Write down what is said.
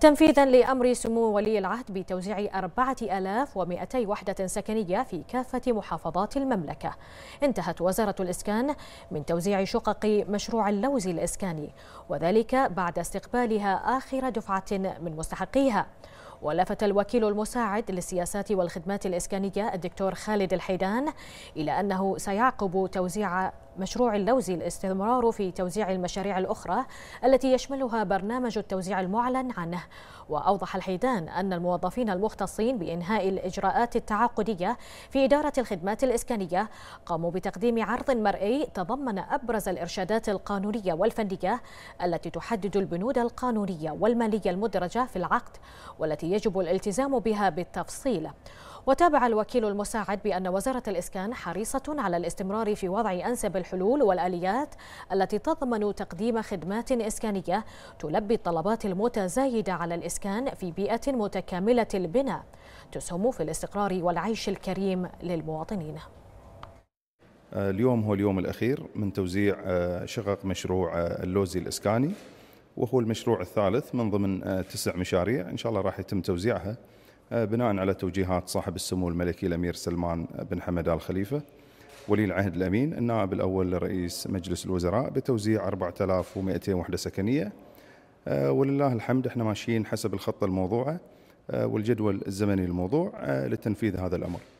تنفيذا لأمر سمو ولي العهد بتوزيع 4200 وحدة سكنية في كافة محافظات المملكة انتهت وزارة الإسكان من توزيع شقق مشروع اللوز الإسكاني وذلك بعد استقبالها آخر دفعة من مستحقيها ولفت الوكيل المساعد للسياسات والخدمات الإسكانية الدكتور خالد الحيدان إلى أنه سيعقب توزيع مشروع اللوزي الاستمرار في توزيع المشاريع الأخرى التي يشملها برنامج التوزيع المعلن عنه وأوضح الحيدان أن الموظفين المختصين بإنهاء الإجراءات التعاقدية في إدارة الخدمات الإسكانية قاموا بتقديم عرض مرئي تضمن أبرز الإرشادات القانونية والفنية التي تحدد البنود القانونية والمالية المدرجة في العقد والتي يجب الالتزام بها بالتفصيل وتابع الوكيل المساعد بأن وزارة الإسكان حريصة على الاستمرار في وضع أنسب الحلول والآليات التي تضمن تقديم خدمات إسكانية تلبي الطلبات المتزايدة على الإسكان في بيئة متكاملة البناء تسهم في الاستقرار والعيش الكريم للمواطنين اليوم هو اليوم الأخير من توزيع آه، شقق مشروع آه، اللوزي الإسكاني وهو المشروع الثالث من ضمن آه، تسع مشاريع إن شاء الله راح يتم توزيعها آه، بناء على توجيهات صاحب السمو الملكي الامير سلمان بن حمد ال خليفه ولي العهد الامين النائب الاول لرئيس مجلس الوزراء بتوزيع 4200 وحده سكنيه آه، ولله الحمد احنا ماشيين حسب الخطه الموضوعه آه، والجدول الزمني الموضوع لتنفيذ هذا الامر.